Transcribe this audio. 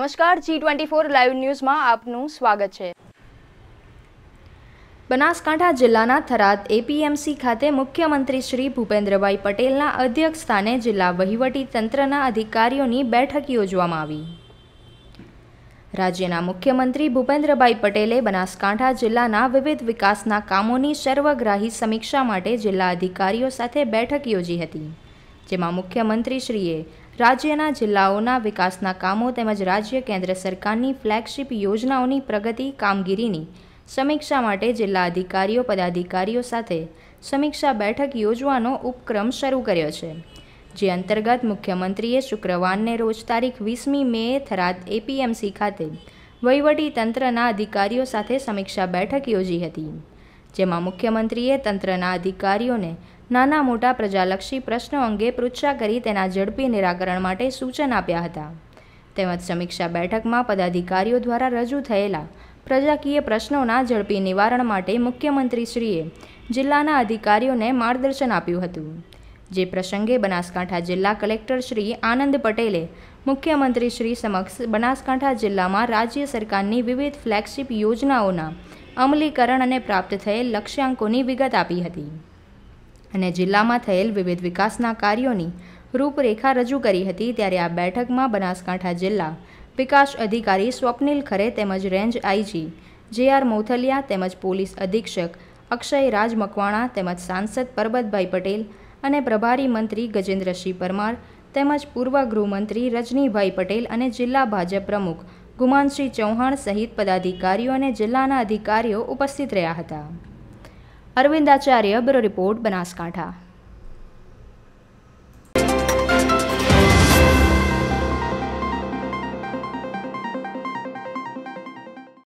નમસ્કાર G twenty four live ન્યૂઝમાં આપનું સ્વાગત છે બનાસકાંઠા જિલ્લાના થરાદ એપીએમસી ખાતે મુખ્યમંત્રી શ્રી ભૂપેન્દ્રભાઈ પટેલના અધ્યક્ષસ્થાને જિલ્લા વહીવટી અધિકારીઓની બેઠક યોજવામાં આવી રાજ્યના મુખ્યમંત્રી ભૂપેન્દ્રભાઈ પટેલે બનાસકાંઠા જિલ્લાના વિવિધ વિકાસના કામોની સર્વગ્રાહી સમીક્ષા માટે જિલ્લા અધિકારીઓ સાથે બેઠક યોજી હતી જેમાં મુખ્યમંત્રીશ્રીએ રાજ્યના જિલ્લાઓના વિકાસના કામો તેમજ રાજ્ય કેન્દ્ર સરકારની ફ્લેગશીપ યોજનાઓની પ્રગતિ કામગીરીની સમીક્ષા માટે જિલ્લા અધિકારીઓ પદાધિકારીઓ સાથે સમીક્ષા બેઠક યોજવાનો ઉપક્રમ શરૂ કર્યો છે જે અંતર્ગત મુખ્યમંત્રીએ શુક્રવારને રોજ તારીખ વીસમી મેએ થરાદ એપીએમસી ખાતે વહીવટીતંત્રના અધિકારીઓ સાથે સમીક્ષા બેઠક યોજી હતી જેમાં મુખ્યમંત્રીએ તંત્રના અધિકારીઓને નાના મોટા પ્રજાલક્ષી પ્રશ્નો અંગે પૃચ્છા કરી તેના ઝડપી નિરાકરણ માટે સૂચન આપ્યા હતા તેમજ સમીક્ષા બેઠકમાં પદાધિકારીઓ દ્વારા રજૂ થયેલા પ્રજાકીય પ્રશ્નોના ઝડપી નિવારણ માટે મુખ્યમંત્રીશ્રીએ જિલ્લાના અધિકારીઓને માર્ગદર્શન આપ્યું હતું જે પ્રસંગે બનાસકાંઠા જિલ્લા કલેક્ટર શ્રી આનંદ પટેલે મુખ્યમંત્રી શ્રી સમક્ષ બનાસકાંઠા જિલ્લામાં રાજ્ય સરકારની વિવિધ ફ્લેગશિપ યોજનાઓના અમલીકરણ અને પ્રાપ્ત થયેલ લક્ષ્યાંકોની વિગત આપી હતી અને જિલ્લામાં થયેલ વિવિધ વિકાસના કાર્યોની રૂપરેખા રજૂ કરી હતી ત્યારે આ બેઠકમાં બનાસકાંઠા જિલ્લા વિકાસ અધિકારી સ્વપ્નિલ ખરે તેમજ range IG J R Mothaliya તેમજ પોલીસ અધિક્ષક અક્ષય રાજ મકવાણા તેમજ સાંસદ પરબતભાઈ પટેલ અને પ્રભારી મંત્રી ગજેન્દ્રસિંહ પરમાર તેમજ પૂર્વ ગૃહમંત્રી રજનીભાઈ પટેલ અને જિલ્લા ભાજપ પ્રમુખ ગુમાનસિંહ ચૌહાણ સહિત પદાધિકારીઓ અને જિલ્લાના અધિકારીઓ ઉપસ્થિત રહ્યા હતા અરવિંદાચાર્ય બ્યુરો રિપોર્ટ બનાસકાંઠા